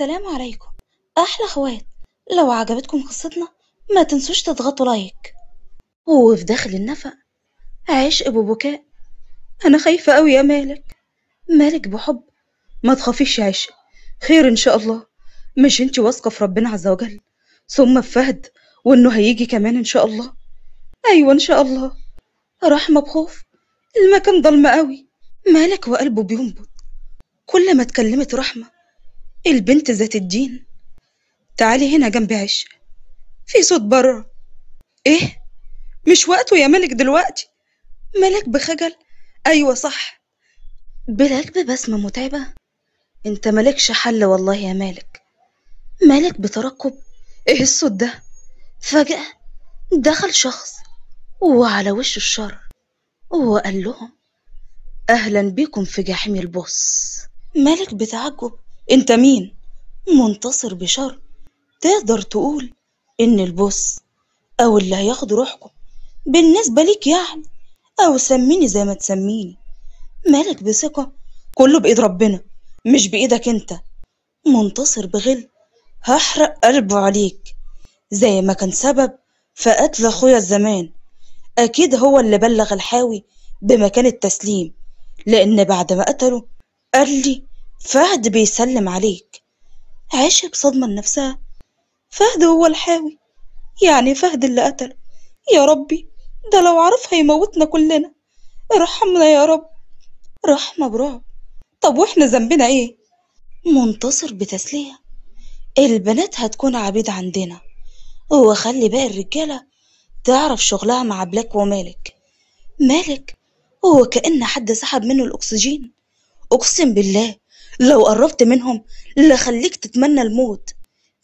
السلام عليكم أحلى اخوات لو عجبتكم قصتنا ما تنسوش تضغطوا لايك وفي داخل النفق عشق ببكاء أنا خايفة أوي يا مالك مالك بحب ما تخافيش يا عشق خير إن شاء الله مش انت واثقة في ربنا عز وجل ثم في فهد وإنه هيجي كمان إن شاء الله أيوة إن شاء الله رحمة بخوف المكان ضلمة أوي مالك وقلبه بينبض كل ما اتكلمت رحمة البنت ذات الدين تعالي هنا جنب عش في صوت بره ايه مش وقته يا ملك دلوقتي ملك بخجل ايوه صح بلاك ببسمة متعبة انت مالكش حل والله يا مالك مالك بترقب ايه الصوت ده فجأة دخل شخص وعلى وشه الشر وقال لهم اهلا بيكم في جحيم البوس مالك بتعجب انت مين منتصر بشر تقدر تقول ان البوس او اللي هياخد روحكم بالنسبة ليك يعني او سميني زي ما تسميني مالك بثقة كله بايد ربنا مش بايدك انت منتصر بغل هحرق قلبه عليك زي ما كان سبب في قتل اخويا الزمان اكيد هو اللي بلغ الحاوي بمكان التسليم لان بعد ما قتله قال لي فهد بيسلم عليك عاش بصدمة لنفسها فهد هو الحاوي يعني فهد اللي قتله يا ربي ده لو عرف هيموتنا كلنا ارحمنا يا رب رحمة برعب طب واحنا ذنبنا ايه منتصر بتسلية البنات هتكون عبيد عندنا وخلي باقي الرجالة تعرف شغلها مع بلاك ومالك مالك هو كأن حد سحب منه الأكسجين أقسم بالله لو قربت منهم لخليك تتمنى الموت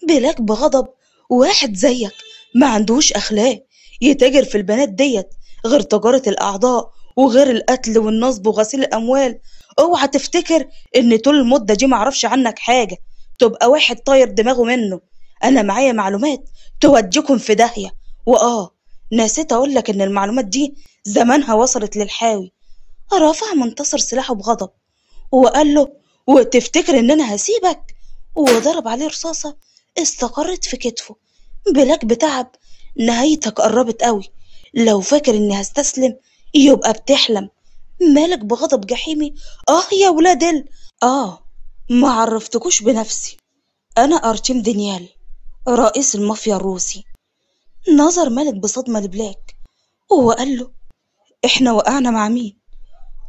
بلاك بغضب واحد زيك ما عندوش أخلاق يتاجر في البنات ديت غير تجارة الأعضاء وغير القتل والنصب وغسيل الأموال اوعى تفتكر إن طول المدة دي معرفش عنك حاجة تبقى واحد طاير دماغه منه أنا معايا معلومات توديكم في داهية وآه نسيت أقولك إن المعلومات دي زمانها وصلت للحاوي رفع منتصر سلاحه بغضب وقال له وتفتكر ان انا هسيبك وضرب عليه رصاصة استقرت في كتفه بلاك بتعب نهايتك قربت قوي لو فاكر اني هستسلم يبقى بتحلم مالك بغضب جحيمي اه يا ولاد ال اه ما عرفتكوش بنفسي انا ارتيم دنيال رئيس المافيا الروسي نظر مالك بصدمة لبلاك وقال له احنا وقعنا مع مين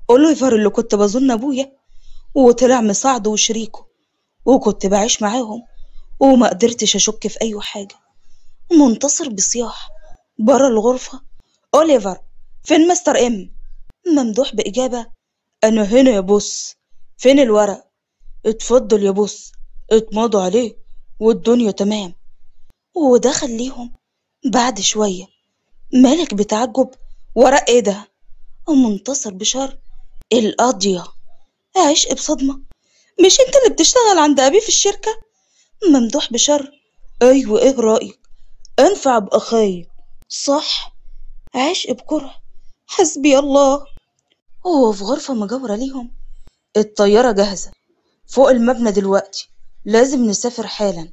اوليفر اللي كنت بظن ابويا وطلع مساعده وشريكه وكنت بعيش معاهم وما قدرتش أشك في أي حاجة منتصر بصياح برا الغرفة أوليفر فين مستر إم؟ ممدوح بإجابة أنا هنا يا بوس فين الورق؟ اتفضل يا بوس اتمضوا عليه والدنيا تمام ودخل ليهم بعد شوية مالك بتعجب ورق ايه ده منتصر بشر القاضية عشق بصدمة مش انت اللي بتشتغل عند ابي في الشركة ممدوح بشر ايوه ايه رأيك انفع ابقى صح عشق بكره حسبي الله هو في غرفة مجاورة ليهم الطيارة جاهزة فوق المبنى دلوقتي لازم نسافر حالا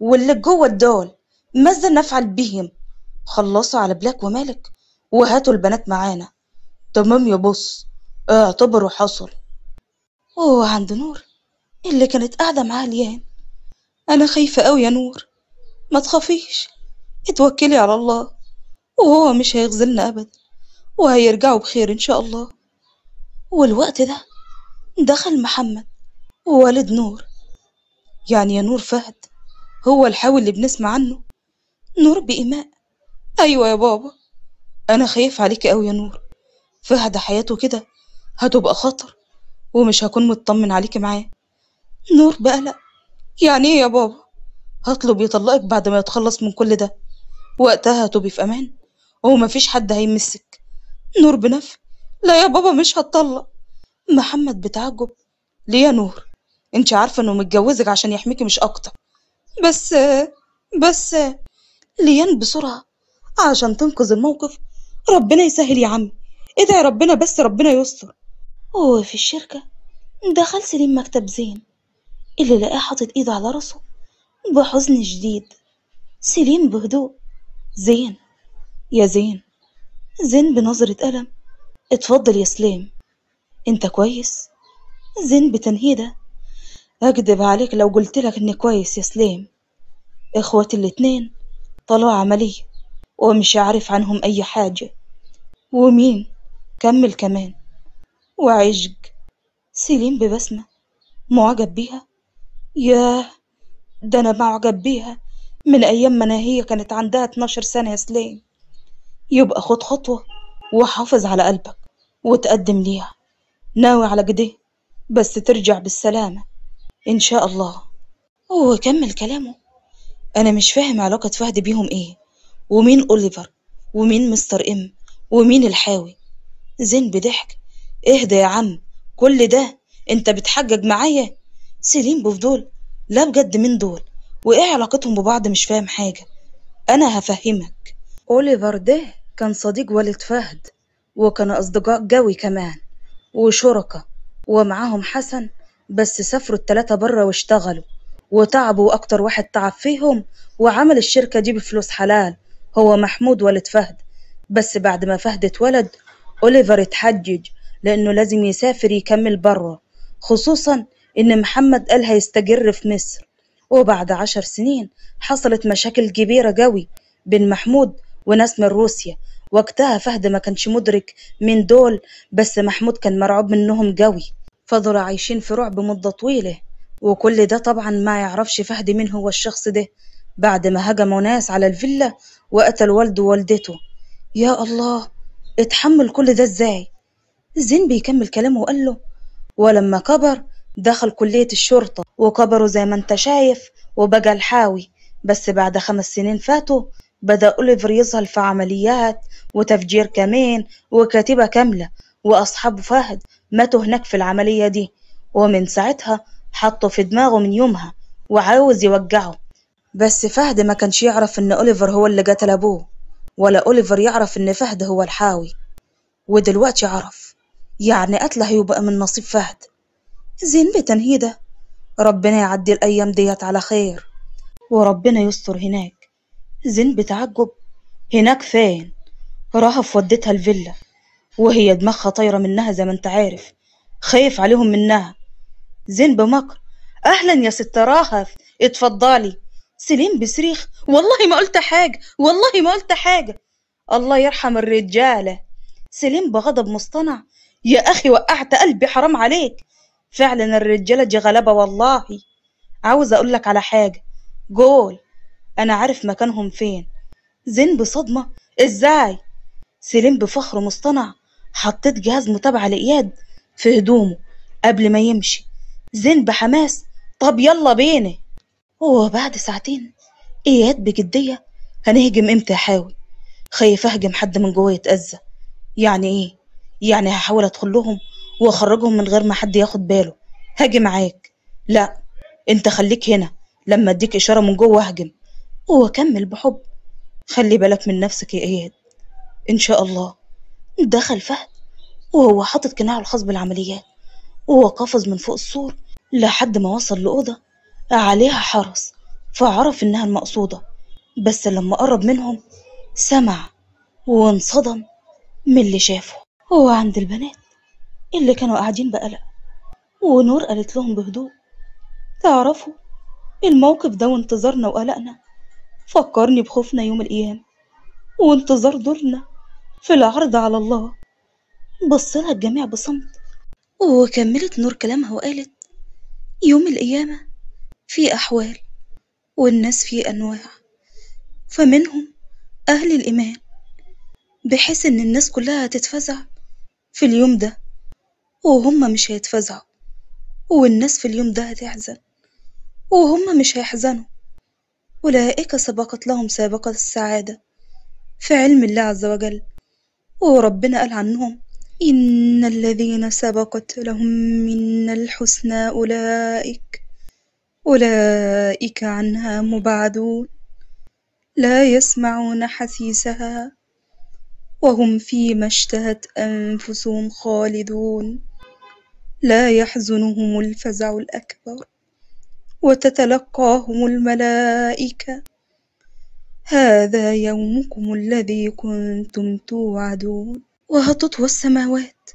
واللي جوه الدول ماذا نفعل بهم خلصوا على بلاك ومالك وهاتوا البنات معانا تمام يا بص اعتبره حصل وعند نور اللي كانت قاعدة معاه ليان أنا خايفة أوي يا نور ما تخافيش اتوكلي على الله وهو مش هيغزلنا أبدا وهيرجعوا بخير إن شاء الله والوقت ده دخل محمد ووالد نور يعني يا نور فهد هو الحاوي اللي بنسمع عنه نور بإيماء أيوة يا بابا أنا خايف عليك أوي يا نور فهد حياته كده هتبقى خطر ومش هكون مطمن عليكي معاه نور بقلق يعني ايه يا بابا هطلب يطلقك بعد ما يتخلص من كل ده وقتها هتبقي في امان ومفيش حد هيمسك نور بنفي لا يا بابا مش هتطلق محمد بتعجب ليه يا نور انت عارفه انه متجوزك عشان يحميكي مش اكتر بس بس ليان بسرعه عشان تنقذ الموقف ربنا يسهل يا عم ادعي ربنا بس ربنا يستر وهو في الشركة دخل سليم مكتب زين اللي لقاه حاطط إيده على راسه بحزن شديد سليم بهدوء زين يا زين زين بنظرة ألم اتفضل يا سليم انت كويس زين بتنهيدة أكدب عليك لو قلتلك إني كويس يا سليم إخواتي الاتنين طلعوا عملية ومش عارف عنهم أي حاجة ومين كمل كمان وعشق سليم ببسمة معجب بيها ياه ده أنا معجب بيها من أيام ما أنا هي كانت عندها اتناشر سنة يا سليم يبقى خد خطوة وحافظ على قلبك وتقدم ليها ناوي على كده إيه؟ بس ترجع بالسلامة إن شاء الله هو كمل كلامه أنا مش فاهم علاقة فهد بيهم إيه ومين أوليفر ومين مستر إم ومين الحاوي زين بضحك اهدى يا عم كل ده انت بتحجج معايا سليم بفضول لا بجد من دول وايه علاقتهم ببعض مش فاهم حاجة انا هفهمك اوليفر ده كان صديق والد فهد وكانوا اصدقاء جوي كمان وشركة ومعاهم حسن بس سافروا التلاتة بره واشتغلوا وتعبوا أكتر واحد تعب فيهم وعمل الشركة دي بفلوس حلال هو محمود والد فهد بس بعد ما فهد اتولد أوليفر اتحجج لأنه لازم يسافر يكمل بره خصوصا إن محمد قال هيستجر في مصر وبعد عشر سنين حصلت مشاكل كبيرة قوي بين محمود وناس من روسيا وقتها فهد ما كانش مدرك من دول بس محمود كان مرعوب منهم قوي فضلوا عايشين في رعب مدة طويلة وكل ده طبعا ما يعرفش فهد مين هو الشخص ده بعد ما هجموا ناس على الفيلا وقتل والده ووالدته يا الله اتحمل كل ده ازاي زين بيكمل كلامه وقال له ولما كبر دخل كلية الشرطة وكبروا زي ما انت شايف وبقى الحاوي بس بعد خمس سنين فاتوا بدأ أوليفر يظهر في عمليات وتفجير كمين وكتيبة كاملة وأصحاب فهد ماتوا هناك في العملية دي ومن ساعتها حطه في دماغه من يومها وعاوز يوجعه بس فهد ما كانش يعرف إن أوليفر هو اللي قتل أبوه ولا أوليفر يعرف إن فهد هو الحاوي ودلوقتي عرف يعني قتله هيبقى من نصيب فهد زين بتن هيدا ربنا يعدي الأيام ديت على خير وربنا يستر هناك زين بتعجب هناك فين رهف ودتها الفيلا وهي دماغها طايرة منها زي ما انت عارف خايف عليهم منها زين بمكر أهلا يا ست رهف اتفضلي سليم بصريخ والله ما قلت حاجة والله ما قلت حاجة الله يرحم الرجالة سليم بغضب مصطنع يا أخي وقعت قلبي حرام عليك فعلا الرجالة دي غلابة والله عاوز أقول لك على حاجة جول أنا عارف مكانهم فين زين بصدمة إزاي سليم بفخر مصطنع حطيت جهاز متابعة لإياد في هدومه قبل ما يمشي زين بحماس طب يلا بينا هو بعد ساعتين إياد بجدية هنهجم إمتى أحاول خايف أهجم حد من جوه يتأذى يعني إيه يعني هحاول ادخل لهم واخرجهم من غير ما حد ياخد باله هاجي معاك لا انت خليك هنا لما اديك اشاره من جوه اهجم واكمل بحب خلي بالك من نفسك يا اياد ان شاء الله دخل فهد وهو حاطط قناعه الخاص بالعمليات وهو قفز من فوق السور لحد ما وصل لأوضة عليها حرس فعرف إنها المقصودة بس لما قرب منهم سمع وانصدم من اللي شافه هو عند البنات اللي كانوا قاعدين بقلق ونور قالت لهم بهدوء تعرفوا الموقف ده وانتظارنا وقلقنا فكرني بخوفنا يوم القيامة وانتظار دورنا في العرض على الله بصلها الجميع بصمت وكملت نور كلامها وقالت يوم القيامة في أحوال والناس في أنواع فمنهم أهل الإيمان بحيث إن الناس كلها هتتفزع في اليوم ده وهم مش هيتفزعوا والناس في اليوم ده هتحزن وهم مش هيحزنوا أولئك سبقت لهم سابقة السعادة في علم الله عز وجل وربنا قال عنهم إن الذين سبقت لهم من الحسنى أولئك أولئك عنها مبعدون لا يسمعون حسيسها وهم فيما اشتهت أنفسهم خالدون لا يحزنهم الفزع الأكبر وتتلقاهم الملائكة هذا يومكم الذي كنتم توعدون وهتطوى السماوات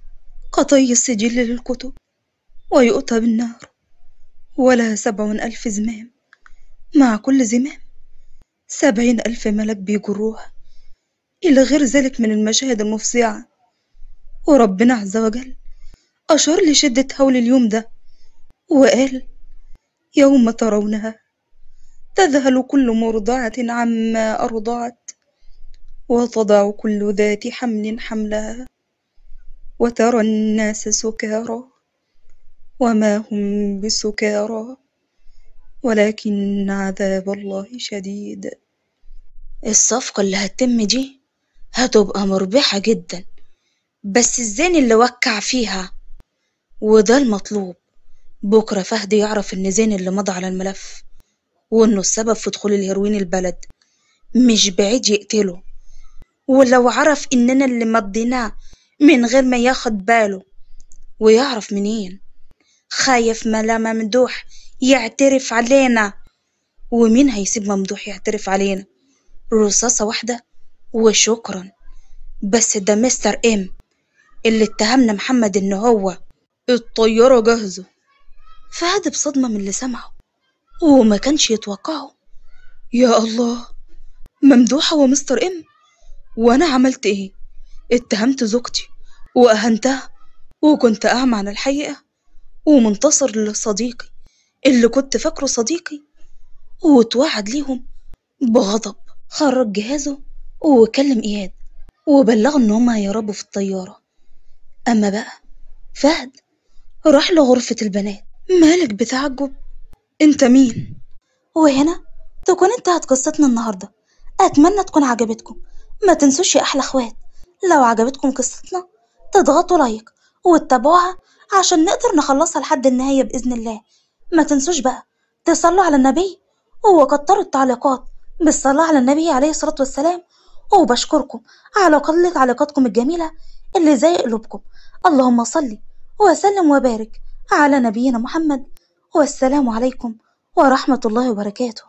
قطي السجل للكتب ويؤتى بالنار ولا سبع ألف زمام مع كل زمام سبعين ألف ملك بيجروها إلى غير ذلك من المشاهد المفزعة وربنا عز وجل أشار لشدة هول اليوم ده وقال يوم ترونها تذهل كل مرضعة عما أرضعت وتضع كل ذات حمل حملها وترى الناس سكارى وما هم بسكارى ولكن عذاب الله شديد الصفقة اللي هتتم دي هتبقى مربحة جدا بس الزين اللي وكع فيها وده المطلوب بكرة فهد يعرف إن زين اللي مضى على الملف وإنه السبب في دخول الهيروين البلد مش بعيد يقتله ولو عرف إننا اللي مضيناه من غير ما ياخد باله ويعرف منين خايف ملا ممدوح يعترف علينا ومين هيسيب ممدوح يعترف علينا رصاصة واحدة وشكرا بس ده مستر ام اللي اتهمنا محمد ان هو الطيارة جاهزة فهد بصدمة من اللي سمعه وما كانش يتوقعه يا الله ممدوحة ومستر ام وانا عملت ايه اتهمت زوجتي واهنتها وكنت اعمى عن الحقيقة ومنتصر لصديقي اللي كنت فاكره صديقي وتوعد ليهم بغضب خرج جهازه وكلم إياد وبلغه إن هما هيهربوا في الطيارة أما بقى فهد راح لغرفة البنات مالك بتعجب أنت مين؟ وهنا تكون انتهت قصتنا النهاردة أتمنى تكون عجبتكم ما تنسوش يا أحلى أخوات لو عجبتكم قصتنا تضغطوا لايك وتتابعوها عشان نقدر نخلصها لحد النهاية بإذن الله ما تنسوش بقى تصلوا على النبي وكتروا التعليقات بالصلاة على النبي عليه الصلاة والسلام وبشكركم على قلة تعليقاتكم الجميلة اللي زي قلوبكم اللهم صلي وسلم وبارك على نبينا محمد والسلام عليكم ورحمة الله وبركاته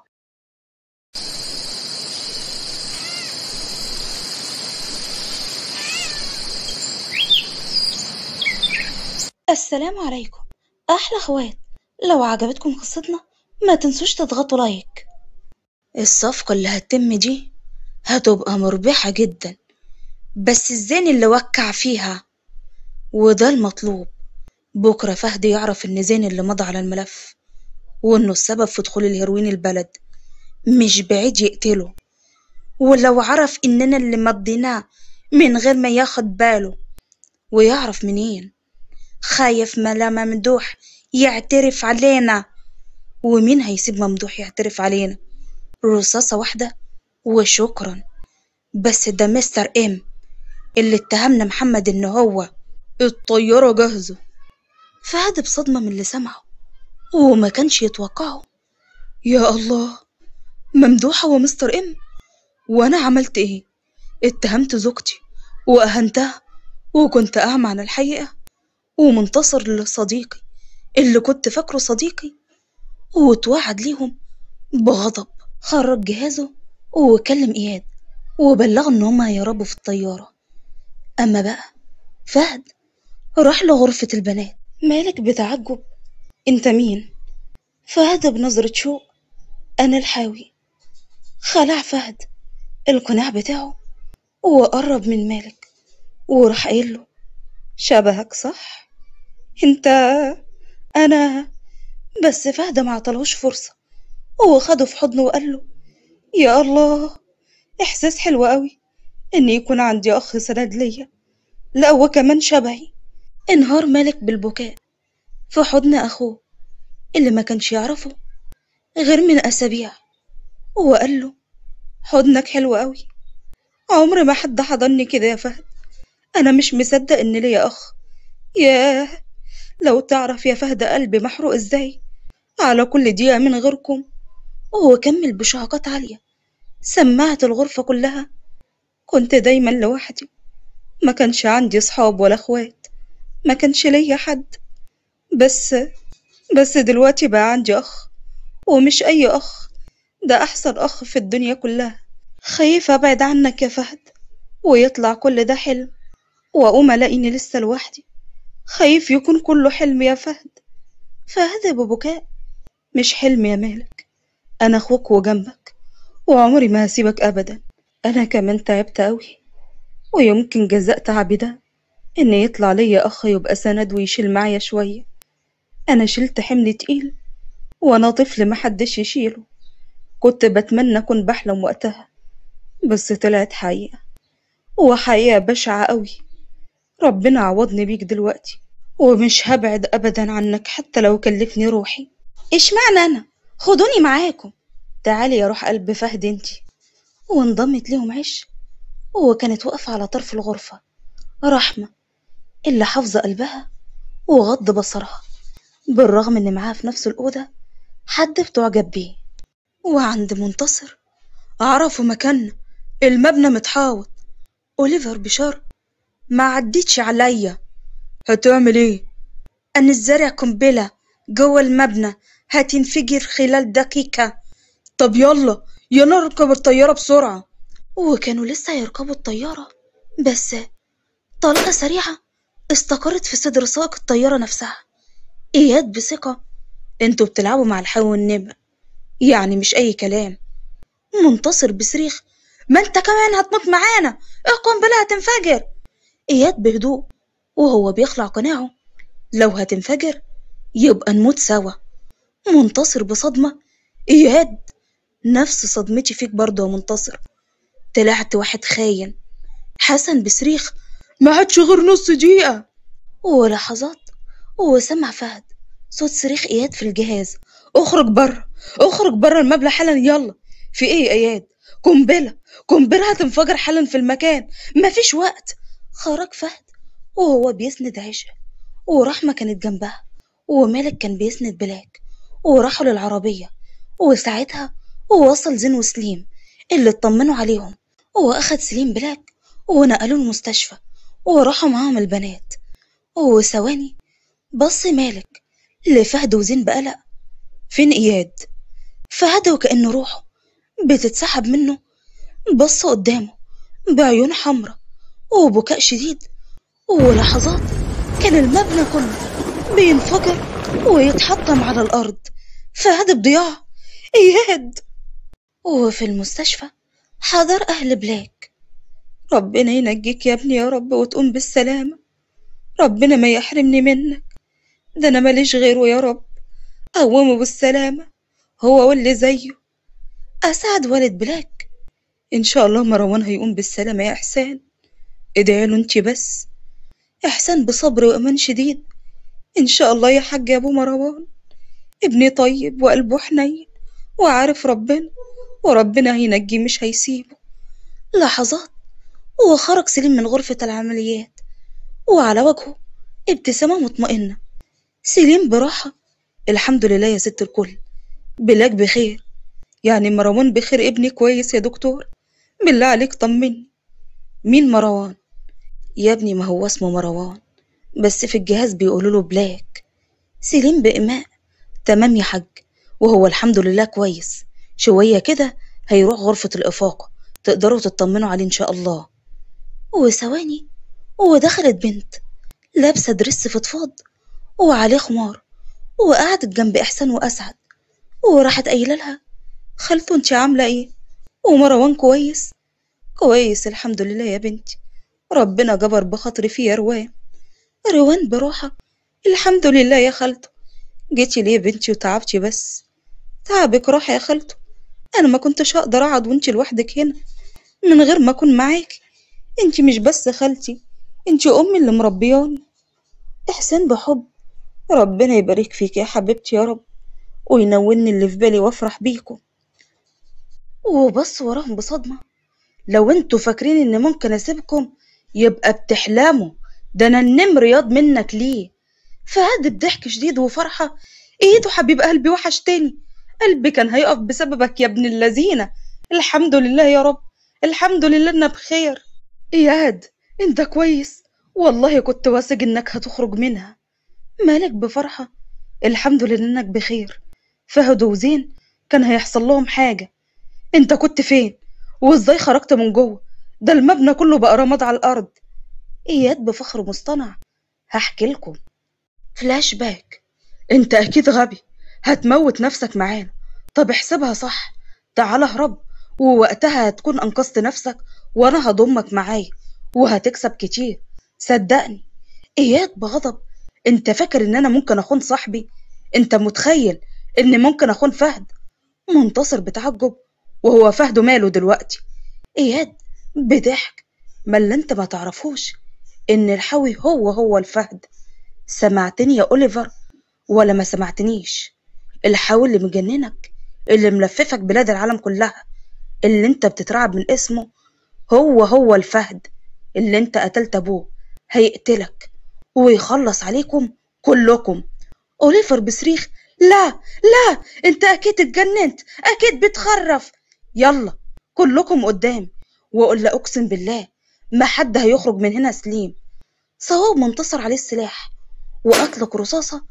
السلام عليكم أحلى أخوات لو عجبتكم قصتنا ما تنسوش تضغطوا لايك الصفقة اللي هتتم دي هتبقى مربحة جدا بس الزين اللي وكع فيها وده المطلوب بكرة فهد يعرف إن زين اللي مضى على الملف وإنه السبب في دخول الهيروين البلد مش بعيد يقتله ولو عرف إننا اللي مضيناه من غير ما ياخد باله ويعرف منين خايف ملا ممدوح يعترف علينا ومين هيسيب ممدوح يعترف علينا رصاصة واحدة وشكرا بس ده مستر ام اللي اتهمنا محمد ان هو الطيارة جاهزة فهد بصدمة من اللي سمعه وما كانش يتوقعه يا الله ممدوحة ومستر ام وانا عملت ايه اتهمت زوجتي واهنتها وكنت اعمى عن الحقيقة ومنتصر لصديقي اللي كنت فاكره صديقي وتوعد ليهم بغضب خرج جهازه وكلم إياد وبلغه إن هما هيهربوا في الطيارة أما بقى فهد راح لغرفة البنات مالك بتعجب أنت مين؟ فهد بنظرة شوق أنا الحاوي خلع فهد القناع بتاعه وقرب من مالك وراح قايل له شبهك صح انت انا بس فهد ما فرصه وخده في حضنه وقال له يا الله إحساس حلو أوي إن يكون عندي أخ سند ليا لا وكمان شبهي انهار مالك بالبكاء في حضن أخوه اللي ما كانش يعرفه غير من أسابيع وقال له حضنك حلو أوي عمر ما حد حضني كده يا فهد أنا مش مصدق إن ليا أخ ياه لو تعرف يا فهد قلبي محروق إزاي على كل دقيقة من غيركم وهو كمل بشهقات عالية سمعت الغرفة كلها كنت دايما لوحدي ما كانش عندي صحاب ولا اخوات ما كانش ليا حد بس بس دلوقتي بقى عندي اخ ومش اي اخ ده احسن اخ في الدنيا كلها خايف ابعد عنك يا فهد ويطلع كل ده حلم واقوم الاقيني لسه لوحدي خايف يكون كله حلم يا فهد فهذا ببكاء مش حلم يا مالك انا اخوك وجنبك وعمري ما هسيبك أبدا أنا كمان تعبت أوي ويمكن جزاء تعبي ده إن يطلع ليا أخ يبقى سند ويشيل معايا شوية أنا شلت حمل تقيل وأنا طفل محدش يشيله كنت بتمنى أكون بحلم وقتها بس طلعت حقيقة وحقيقة بشعة أوي ربنا عوضني بيك دلوقتي ومش هبعد أبدا عنك حتى لو كلفني روحي إشمعنى أنا خدوني معاكم تعالي يا روح قلب فهد انتي وانضمت ليهم عش وكانت واقفة على طرف الغرفة رحمة اللي حافظة قلبها وغض بصرها بالرغم إن معاها في نفس الأوضة حد بتعجب بيه وعند منتصر عرفوا مكاننا المبنى متحاوط أوليفر بشر ما عدتش عليا هتعمل ايه؟ أنا الزرع قنبلة جوه المبنى هتنفجر خلال دقيقة طب يلا نركب الطيارة بسرعة وكانوا لسه يركبوا الطيارة بس طلقة سريعة استقرت في صدر سائق الطيارة نفسها إياد بثقة انتوا بتلعبوا مع الحيوان والنبا يعني مش أي كلام منتصر بصريخ ما انت كمان هتموت معانا القنبلة هتنفجر إياد بهدوء وهو بيخلع قناعه لو هتنفجر يبقى نموت سوا منتصر بصدمة إياد نفس صدمتي فيك برضه يا منتصر طلعت واحد خاين حسن بصريخ ما عادش غير نص دقيقة ولحظات وسمع فهد صوت صريخ إياد في الجهاز اخرج بره اخرج بره المبلغ حالا يلا في ايه يا اياد قنبله قنبله هتنفجر حالا في المكان مفيش وقت خرج فهد وهو بيسند عشه ورحمه كانت جنبها ومالك كان بيسند بلاك وراحوا للعربيه وساعتها ووصل زين وسليم اللي اطمنوا عليهم وأخد سليم بلاك ونقلوه المستشفى وراحوا معاهم البنات وثواني بص مالك لفهد وزين بقلق فين إياد فهد وكأنه روحه بتتسحب منه بص قدامه بعيون حمرة وبكاء شديد ولحظات كان المبنى كله بينفجر ويتحطم على الأرض فهد بضياع إياد وهو في المستشفى حضر أهل بلاك ربنا ينجيك يا ابني يا رب وتقوم بالسلامة ربنا ما يحرمني منك ده أنا ماليش غيره يا رب قومه بالسلامة هو واللي زيه أسعد والد بلاك إن شاء الله مروان هيقوم بالسلامة يا إحسان ادعي له انت بس إحسان بصبر وإيمان شديد إن شاء الله يا حاج يا أبو مروان ابني طيب وقلبه حنين وعارف ربنا وربنا هينجيه مش هيسيبه لحظات وخرج سليم من غرفة العمليات وعلى وجهه ابتسامة مطمئنة سليم براحة الحمد لله يا ست الكل بلاك بخير يعني مروان بخير ابني كويس يا دكتور بالله عليك طمني مين مروان يا ابني ما هو اسمه مروان بس في الجهاز بيقولوا له بلاك سليم بإماء تمام يا حج وهو الحمد لله كويس شوية كده هيروح غرفة الإفاقة تقدروا تطمنوا عليه إن شاء الله وثواني ودخلت بنت لابسة درس فضفاض وعليه خمار وقعدت جنب إحسان وأسعد وراحت قايلة لها خالته انت عاملة ايه ومروان كويس كويس الحمد لله يا بنتي ربنا جبر بخاطري فيه يا روان روان بروحة الحمد لله يا خالته جيتي ليه بنتي وتعبتي بس تعبك راح يا خالته أنا ما كنتش هقدر أقعد وأنت لوحدك هنا من غير ما أكون معاكي أنت مش بس خالتي أنت أمي اللي مربياني إحسان بحب ربنا يبارك فيك يا حبيبتي يا رب وينولني اللي في بالي وأفرح بيكم وبص وراهم بصدمة لو انتوا فاكرين إن ممكن أسيبكم يبقى بتحلموا ده أنا النمر ياض منك ليه فهد بضحك شديد وفرحة إيد حبيب قلبي وحشتني قلبي كان هيقف بسببك يا ابن اللذينة الحمد لله يا رب الحمد لله انا بخير إياد أنت كويس والله كنت واثق إنك هتخرج منها مالك بفرحة الحمد لله إنك بخير فهد وزين كان هيحصل لهم حاجة أنت كنت فين وإزاي خرجت من جوه ده المبنى كله بقى رماد على الأرض إياد بفخر مصطنع هحكي لكم فلاش باك أنت أكيد غبي هتموت نفسك معانا طب احسبها صح تعالى اهرب ووقتها هتكون أنقذت نفسك وأنا هضمك معايا وهتكسب كتير صدقني إياد بغضب أنت فاكر إن أنا ممكن أخون صاحبي أنت متخيل إن ممكن أخون فهد منتصر بتعجب وهو فهد ماله دلوقتي إياد بضحك ما اللي أنت ما تعرفوش إن الحوي هو هو الفهد سمعتني يا أوليفر ولا ما سمعتنيش اللي حاول اللي مجننك اللي ملففك بلاد العالم كلها اللي انت بتترعب من اسمه هو هو الفهد اللي انت قتلت ابوه هيقتلك ويخلص عليكم كلكم اوليفر بصريخ لا لا انت اكيد اتجننت اكيد بتخرف يلا كلكم قدام واقول لا اقسم بالله ما حد هيخرج من هنا سليم صواب منتصر عليه السلاح واطلق رصاصه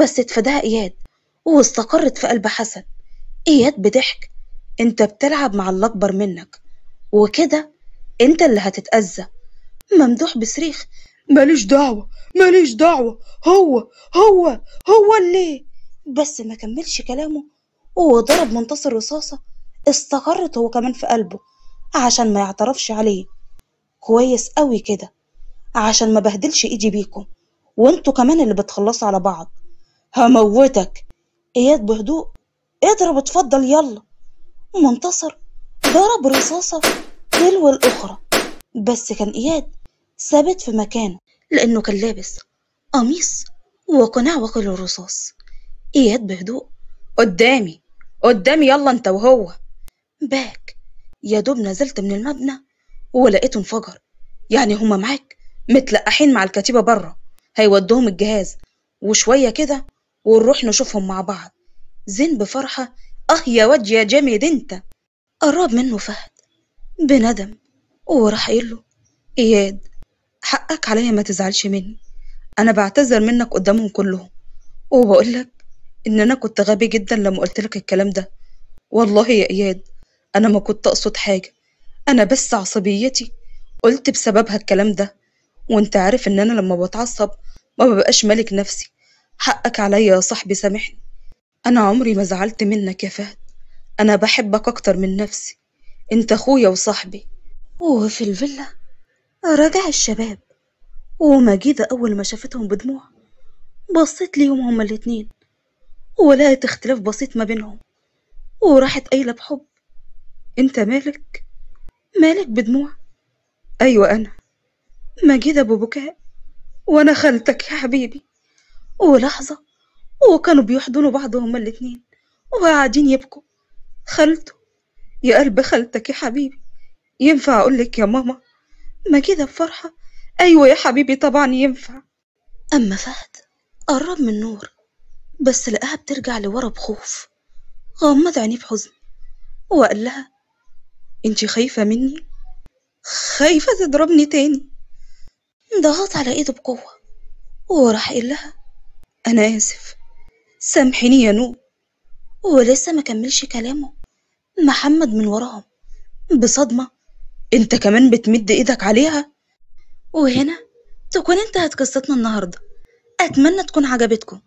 بس اتفاداها اياد واستقرت في قلب حسن إياد بضحك أنت بتلعب مع اللي أكبر منك وكده أنت اللي هتتأذى ممدوح بصريخ ماليش دعوة ماليش دعوة هو هو هو اللي بس ما كملش كلامه وضرب منتصر رصاصة استقرت هو كمان في قلبه عشان ما يعترفش عليه كويس قوي كده عشان ما بهدلش ايدي بيكم وانتوا كمان اللي بتخلصوا على بعض هموتك إياد بهدوء اضرب اتفضل يلا منتصر ضرب رصاصة تلو الأخرى بس كان إياد ثابت في مكانه لأنه كان لابس قميص وقناع وقل الرصاص إياد بهدوء قدامي قدامي يلا أنت وهو باك يا دوب نزلت من المبنى ولقيته انفجر يعني هما معاك متلقحين مع الكتيبة بره هيودوهم الجهاز وشوية كده ونروح نشوفهم مع بعض زين بفرحة آه يا واد يا جامد أنت قرب منه فهد بندم وراح قايل له إياد حقك عليا ما تزعلش مني أنا بعتذر منك قدامهم كلهم وبقول لك إن أنا كنت غبي جدا لما قلت لك الكلام ده والله يا إياد أنا ما كنت أقصد حاجة أنا بس عصبيتي قلت بسببها الكلام ده وانت عارف إن أنا لما بتعصب ما ببقاش مالك نفسي حقك عليا يا صاحبي سامحني أنا عمري ما زعلت منك يا فهد أنا بحبك أكتر من نفسي أنت أخويا وصاحبي وفي الفيلا رجع الشباب ومجيدة أول ما شافتهم بدموع بصيت ليهم هما الاتنين ولقت اختلاف بسيط ما بينهم وراحت قايلة بحب أنت مالك؟ مالك بدموع؟ أيوة أنا مجيدة ببكاء وأنا خالتك يا حبيبي ولحظة وكانوا بيحضنوا بعض هما الاتنين وقاعدين يبكوا خالته يا قلب خالتك يا حبيبي ينفع أقولك يا ماما ما كده بفرحة أيوة يا حبيبي طبعا ينفع أما فهد قرب من نور بس لقاها بترجع لورا بخوف غمض عينيه بحزن وقال لها انت خايفة مني خايفة تضربني تاني ضغط على ايده بقوة وراح قال لها أنا آسف سامحيني يا نور هو لسه ما كملش كلامه محمد من وراهم بصدمة انت كمان بتمد ايدك عليها وهنا تكون انتهت قصتنا النهاردة اتمنى تكون عجبتكم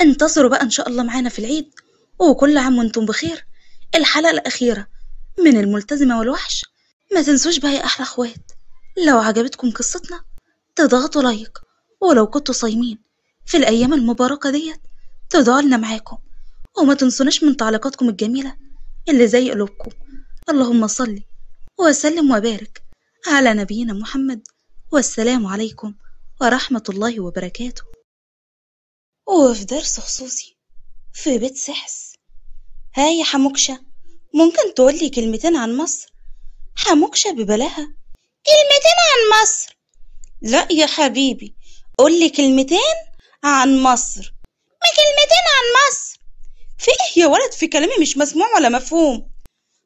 انتظروا بقى ان شاء الله معانا في العيد وكل عام وانتم بخير الحلقة الأخيرة من الملتزمة والوحش ما تنسوش بقى يا أحلى أخوات لو عجبتكم قصتنا تضغطوا لايك ولو كنتوا صايمين في الأيام المباركة ديت لنا معاكم وما تنسوناش من تعليقاتكم الجميلة اللي زي قلوبكم اللهم صل وسلم وبارك على نبينا محمد والسلام عليكم ورحمة الله وبركاته وفي درس خصوصي في بيت سحس هاي حموكشة ممكن تقولي كلمتين عن مصر حموكشة ببلاها كلمتين عن مصر لا يا حبيبي قولي كلمتين عن مصر ما كلمتين عن مصر في ايه يا ولد في كلامي مش مسموع ولا مفهوم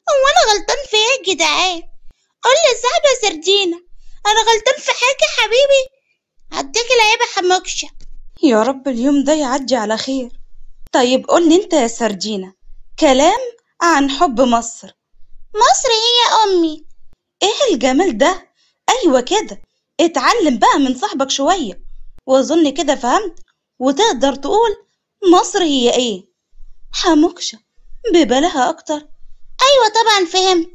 هو انا غلطان في ايه يا جدعان قول للصاحبه يا سردينه انا غلطان في حاجه حبيبي هديك العيبه حموكشه يا رب اليوم ده يعدي على خير طيب قول لي انت يا سردينه كلام عن حب مصر مصر هي إيه امي ايه الجمال ده ايوه كده اتعلم بقى من صاحبك شويه وأظن كده فهمت وتقدر تقول مصر هي إيه حموكشة ببلاها أكتر أيوة طبعا فهمت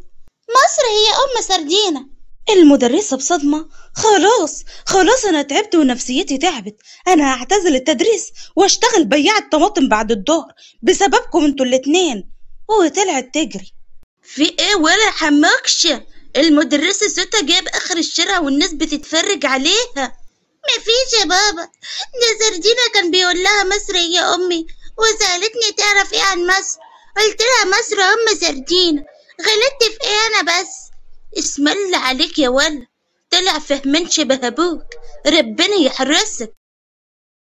مصر هي أم سردينة المدرسة بصدمة خلاص خلاص أنا تعبت ونفسيتي تعبت أنا هعتزل التدريس وأشتغل بياعة طماطم بعد الظهر بسببكم انتوا الاتنين وطلعت تجري في إيه ولا حموكشة المدرسة ستة جاب آخر الشارع والناس بتتفرج عليها مفيش يا بابا ده سردينة كان بيقول لها مصر إيه يا أمي وسألتني تعرف إيه عن مصر قلت لها مصر أم سردينة غلطت في إيه أنا بس اسم الله عليك يا ولد طلع فهمان شبه أبوك ربنا يحرسك